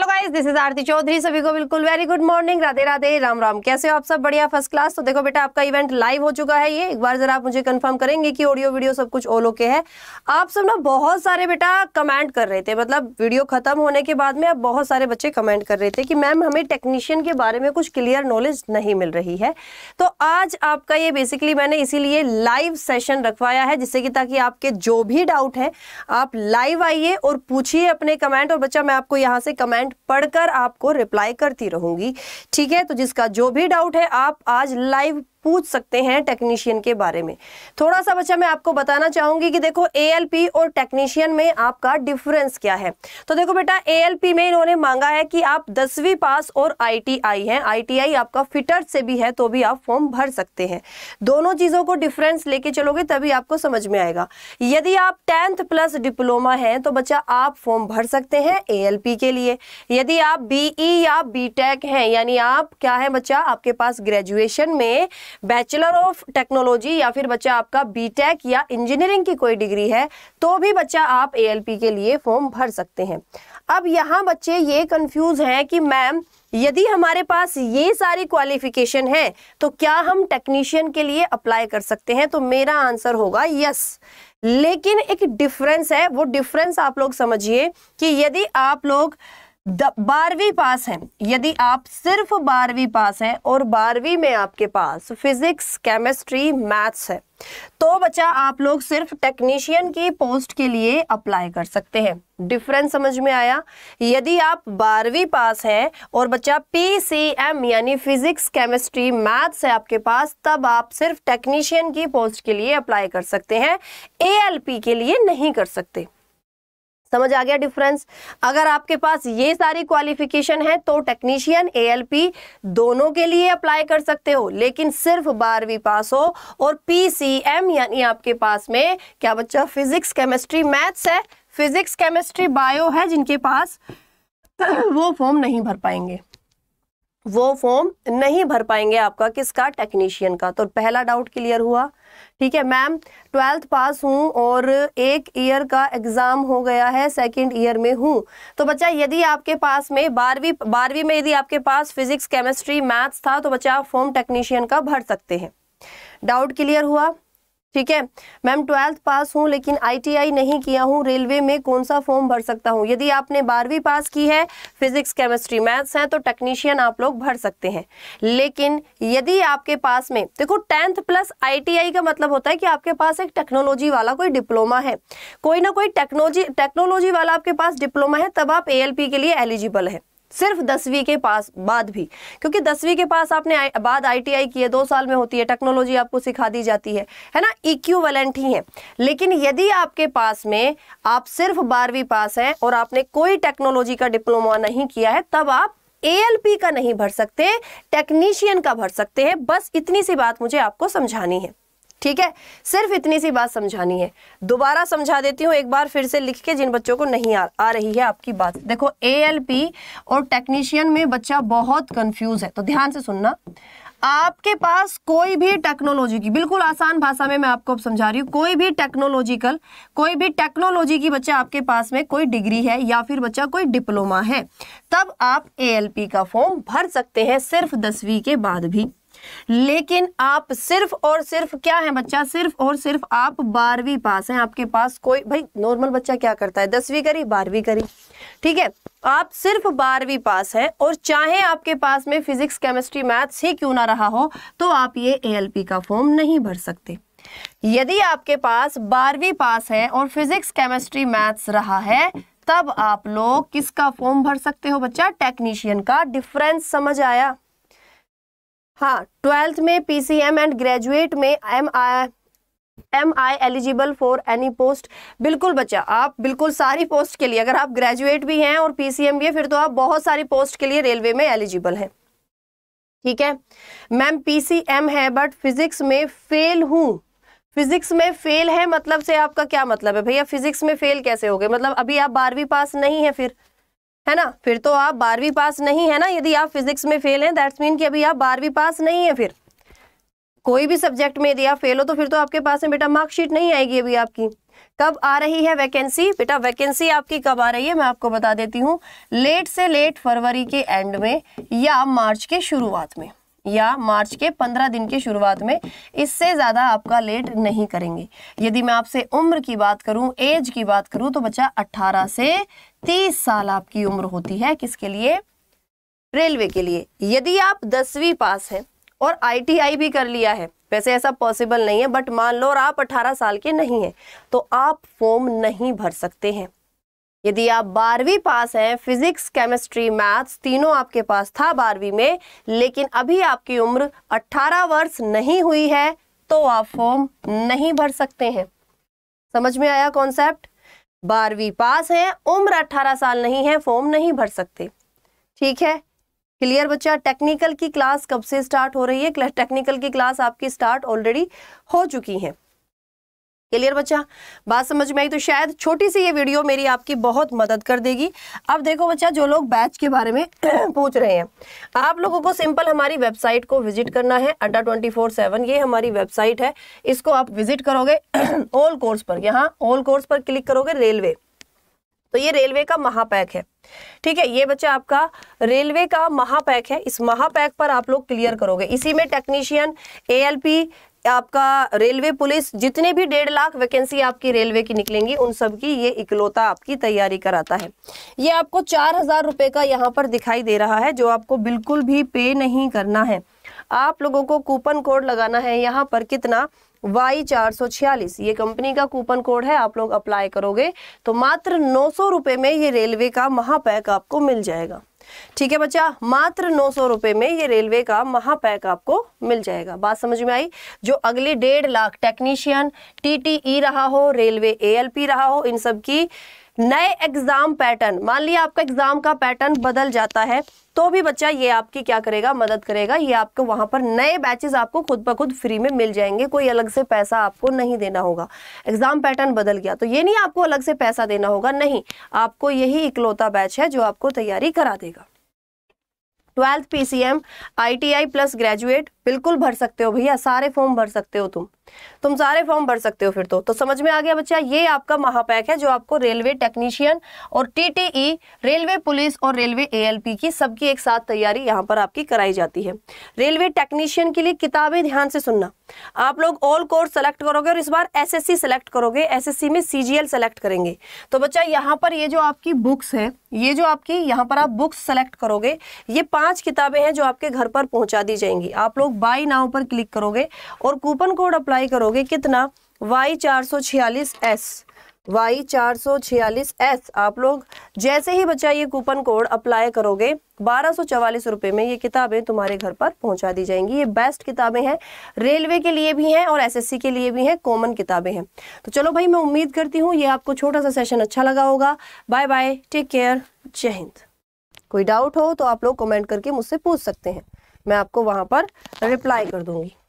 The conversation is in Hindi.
lo guys this is Aarti Chaudhary सभी को बिल्कुल very good morning Radhe Radhe Ram Ram कैसे हो आप सब बढ़िया फर्स्ट क्लास तो देखो बेटा आपका इवेंट लाइव हो चुका है ये एक बार जरा आप मुझे कंफर्म करेंगे कि ऑडियो वीडियो सब कुछ ओल ओके है आप सब ना बहुत सारे बेटा कमेंट कर रहे थे मतलब वीडियो खत्म होने के बाद में आप बहुत सारे बच्चे कमेंट कर रहे थे कि मैम हमें टेक्नीशियन के बारे में कुछ क्लियर नॉलेज नहीं मिल रही है तो आज आपका ये बेसिकली मैंने इसीलिए लाइव सेशन रखवाया है जिससे कि ताकि आपके जो भी डाउट है आप लाइव आइए और पूछिए अपने कमेंट और बच्चा मैं आपको यहाँ से कमेंट पढ़कर आपको रिप्लाई करती रहूंगी ठीक है तो जिसका जो भी डाउट है आप आज लाइव पूछ सकते हैं टेक्नीशियन के बारे में थोड़ा सा बच्चा मैं आपको बताना चाहूंगी कि देखो एएलपी और टेक्नीशियन में आपका डिफरेंस क्या है तो देखो बेटा एएलपी में इन्होंने मांगा है कि आप दसवीं पास और आईटीआई हैं आईटीआई आपका फिटर से भी है तो भी आप फॉर्म भर सकते हैं दोनों चीज़ों को डिफरेंस लेके चलोगे तभी आपको समझ में आएगा यदि आप टेंथ प्लस डिप्लोमा है तो बच्चा आप फॉर्म भर सकते हैं ए के लिए यदि आप बीई e या बी हैं यानी आप क्या है बच्चा आपके पास ग्रेजुएशन में बैचलर ऑफ टेक्नोलॉजी या फिर बच्चा आपका बीटेक या इंजीनियरिंग की कोई डिग्री है तो भी बच्चा आप एएलपी के लिए फॉर्म भर सकते हैं अब यहाँ बच्चे ये कंफ्यूज हैं कि मैम यदि हमारे पास ये सारी क्वालिफिकेशन है तो क्या हम टेक्नीशियन के लिए अप्लाई कर सकते हैं तो मेरा आंसर होगा यस लेकिन एक डिफरेंस है वो डिफरेंस आप लोग समझिए कि यदि आप लोग बारहवीं पास है यदि आप सिर्फ बारहवीं पास हैं और बारहवीं में आपके पास फिजिक्स केमिस्ट्री मैथ्स है तो बच्चा आप लोग सिर्फ टेक्नीशियन की पोस्ट के लिए अप्लाई कर सकते हैं डिफरेंस समझ में आया यदि आप बारहवीं पास हैं और बच्चा पीसीएम यानी फिजिक्स केमिस्ट्री मैथ्स है आपके पास तब आप सिर्फ टेक्नीशियन की पोस्ट के लिए अप्लाई कर सकते हैं पी के लिए नहीं कर सकते समझ आ गया डिफरेंस अगर आपके पास ये सारी क्वालिफिकेशन है तो टेक्नीशियन एएलपी दोनों के लिए अप्लाई कर सकते हो लेकिन सिर्फ बारहवीं पास हो और पीसीएम यानी आपके पास में क्या बच्चा फिजिक्स केमिस्ट्री मैथ्स है फिजिक्स केमिस्ट्री बायो है जिनके पास वो फॉर्म नहीं भर पाएंगे वो फॉर्म नहीं भर पाएंगे आपका किसका टेक्नीशियन का तो पहला डाउट क्लियर हुआ ठीक है मैम ट्वेल्थ पास हूँ और एक ईयर का एग्ज़ाम हो गया है सेकंड ईयर में हूँ तो बच्चा यदि आपके पास में बारहवीं बारहवीं में यदि आपके पास फिजिक्स केमिस्ट्री मैथ्स था तो बच्चा आप फॉर्म टेक्नीशियन का भर सकते हैं डाउट क्लियर हुआ ठीक है मैम ट्वेल्थ पास हूं लेकिन आईटीआई नहीं किया हूं रेलवे में कौन सा फॉर्म भर सकता हूं यदि आपने बारहवीं पास की है फिजिक्स केमिस्ट्री मैथ्स है तो टेक्नीशियन आप लोग भर सकते हैं लेकिन यदि आपके पास में देखो टेंथ प्लस आईटीआई का मतलब होता है कि आपके पास एक टेक्नोलॉजी वाला कोई डिप्लोमा है कोई ना कोई टेक्नोलॉजी टेक्नोलॉजी वाला आपके पास डिप्लोमा है तब आप ए के लिए एलिजिबल है सिर्फ दसवीं के पास बाद भी क्योंकि दसवीं के पास आपने आ, बाद आईटीआई की है दो साल में होती है टेक्नोलॉजी आपको सिखा दी जाती है है ना इक्यूवेलेंट ही है लेकिन यदि आपके पास में आप सिर्फ बारहवीं पास हैं और आपने कोई टेक्नोलॉजी का डिप्लोमा नहीं किया है तब आप एएलपी का नहीं भर सकते टेक्नीशियन का भर सकते हैं बस इतनी सी बात मुझे आपको समझानी है ठीक है सिर्फ इतनी सी बात समझानी है दोबारा समझा देती हूँ एक बार फिर से लिख के जिन बच्चों को नहीं आ, आ रही है आपकी बात देखो ए और टेक्नीशियन में बच्चा बहुत कंफ्यूज है तो ध्यान से सुनना आपके पास कोई भी टेक्नोलॉजी की बिल्कुल आसान भाषा में मैं आपको अब समझा रही हूँ कोई भी टेक्नोलॉजिकल कोई भी टेक्नोलॉजी की बच्चा आपके पास में कोई डिग्री है या फिर बच्चा कोई डिप्लोमा है तब आप ए का फॉर्म भर सकते हैं सिर्फ दसवीं के बाद भी लेकिन आप सिर्फ और सिर्फ क्या है बच्चा सिर्फ और सिर्फ आप बारहवीं पास हैं आपके पास कोई भाई नॉर्मल बच्चा क्या करता है दसवीं करी बारहवीं करी ठीक है आप सिर्फ बारहवीं पास हैं और चाहे आपके पास में फिजिक्स केमिस्ट्री मैथ्स ही क्यों ना रहा हो तो आप ये ए का फॉर्म नहीं भर सकते यदि आपके पास बारहवीं पास है और फिजिक्स केमिस्ट्री मैथ्स रहा है तब आप लोग किसका फॉर्म भर सकते हो बच्चा टेक्नीशियन का डिफरेंस समझ आया हाँ ट्वेल्थ में पीसीएम एंड ग्रेजुएट में am I am I eligible for any post बिल्कुल बच्चा आप बिल्कुल सारी पोस्ट के लिए अगर आप ग्रेजुएट भी हैं और पीसीएम भी है फिर तो आप बहुत सारी पोस्ट के लिए रेलवे में एलिजिबल हैं ठीक है मैम पीसीएम है बट फिजिक्स में फेल हूँ फिजिक्स में फेल है मतलब से आपका क्या मतलब है भैया फिजिक्स में फेल कैसे हो गए मतलब अभी आप बारहवीं पास नहीं है फिर है ना फिर तो आप बारहवीं पास नहीं है ना यदि आप फिजिक्स में फेल हैं दैट्स मीन कि अभी आप बारहवीं पास नहीं है फिर कोई भी सब्जेक्ट में यदि आप फेल हो तो फिर तो आपके पास में बेटा मार्कशीट नहीं आएगी अभी आपकी कब आ रही है वैकेंसी बेटा वैकेंसी आपकी कब आ रही है मैं आपको बता देती हूँ लेट से लेट फरवरी के एंड में या मार्च के शुरुआत में या मार्च के पंद्रह दिन की शुरुआत में इससे ज़्यादा आपका लेट नहीं करेंगे यदि मैं आपसे उम्र की बात करूं एज की बात करूं तो बच्चा अट्ठारह से तीस साल आपकी उम्र होती है किसके लिए रेलवे के लिए यदि आप दसवीं पास हैं और आईटीआई भी कर लिया है वैसे ऐसा पॉसिबल नहीं है बट मान लो और आप 18 साल के नहीं हैं तो आप फॉर्म नहीं भर सकते हैं यदि आप बारहवीं पास हैं फिजिक्स केमिस्ट्री मैथ्स तीनों आपके पास था बारहवीं में लेकिन अभी आपकी उम्र 18 वर्ष नहीं हुई है तो आप फॉर्म नहीं भर सकते हैं समझ में आया कॉन्सेप्ट बारहवीं पास है उम्र अट्ठारह साल नहीं है फॉर्म नहीं भर सकते ठीक है क्लियर बच्चा टेक्निकल की क्लास कब से स्टार्ट हो रही है टेक्निकल की क्लास आपकी स्टार्ट ऑलरेडी हो चुकी है क्लियर बच्चा बात समझ में आई तो शायद छोटी सी ये वीडियो मेरी आपकी बहुत मदद कर देगी अब देखो बच्चा जो लोग बैच के बारे में पूछ रहे हैं आप लोगों को सिंपल हमारी वेबसाइट को विजिट करना है अड्डा ट्वेंटी फोर सेवन ये हमारी वेबसाइट है इसको आप विजिट करोगे ऑल कोर्स पर यहाँ ऑल कोर्स पर क्लिक करोगे रेलवे तो ये रेलवे का महापैक है ठीक है ये बच्चा आपका रेलवे का महापैक है इस महापैक पर आप लोग क्लियर करोगे इसी में टेक्नीशियन एएलपी आपका रेलवे पुलिस जितने भी डेढ़ लाख वैकेंसी आपकी रेलवे की निकलेंगी उन सब की ये इकलौता आपकी तैयारी कराता है ये आपको चार हजार रुपए का यहाँ पर दिखाई दे रहा है जो आपको बिल्कुल भी पे नहीं करना है आप लोगों को कूपन कोड लगाना है यहाँ पर कितना वाई चार सौ छियालीस ये कंपनी का कूपन कोड है आप लोग अप्लाई करोगे तो मात्र नौ सौ रुपये में ये रेलवे का महापैक आपको मिल जाएगा ठीक है बच्चा मात्र नौ सौ रुपए में ये रेलवे का महापैक आपको मिल जाएगा बात समझ में आई जो अगले डेढ़ लाख टेक्नीशियन टीटीई e रहा हो रेलवे एएलपी रहा हो इन सब की नए एग्जाम पैटर्न मान लिया आपका एग्जाम का पैटर्न बदल जाता है तो भी बच्चा ये आपकी क्या करेगा मदद करेगा ये आपको वहां पर नए बैचेस आपको खुद ब खुद फ्री में मिल जाएंगे कोई अलग से पैसा आपको नहीं देना होगा एग्जाम पैटर्न बदल गया तो ये नहीं आपको अलग से पैसा देना होगा नहीं आपको यही इकलौता बैच है जो आपको तैयारी करा देगा twelfth T I plus graduate बिल्कुल भर सकते हो भैया सारे फॉर्म भर सकते हो तुम तुम सारे फॉर्म भर सकते हो फिर तो तो समझ में आ गया बच्चा ये आपका महापैक है जो आपको रेलवे टेक्नीशियन और टीटीई e, रेलवे पुलिस और रेलवे एएलपी की सबकी एक साथ तैयारी यहाँ पर आपकी कराई जाती है रेलवे टेक्नीशियन के लिए किताबें ध्यान से सुनना आप लोग ऑल कोर्स सेलेक्ट करोगे और इस बार सी सेलेक्ट करोगे सी में सीजीएल सेलेक्ट करेंगे तो बच्चा यहाँ पर ये जो आपकी बुक्स है ये जो आपकी यहाँ पर आप बुक्स सेलेक्ट करोगे ये पांच किताबें हैं जो आपके घर पर पहुंचा दी जाएंगी आप लोग बाई नाउ पर क्लिक करोगे और कूपन कोड अप्लाई करोगे कितना वाई चार सौ छियालीस एस वाई चार सौ छियालीस एस आप लोग जैसे ही बच्चा ये कूपन कोड अप्लाई करोगे बारह सौ चवालीस रुपये में ये किताबें तुम्हारे घर पर पहुंचा दी जाएंगी ये बेस्ट किताबें हैं रेलवे के लिए भी हैं और एसएससी के लिए भी हैं कॉमन किताबें हैं तो चलो भाई मैं उम्मीद करती हूँ ये आपको छोटा सा सेशन अच्छा लगा होगा बाय बाय टेक केयर जय हिंद कोई डाउट हो तो आप लोग कमेंट करके मुझसे पूछ सकते हैं मैं आपको वहाँ पर रिप्लाई कर दूँगी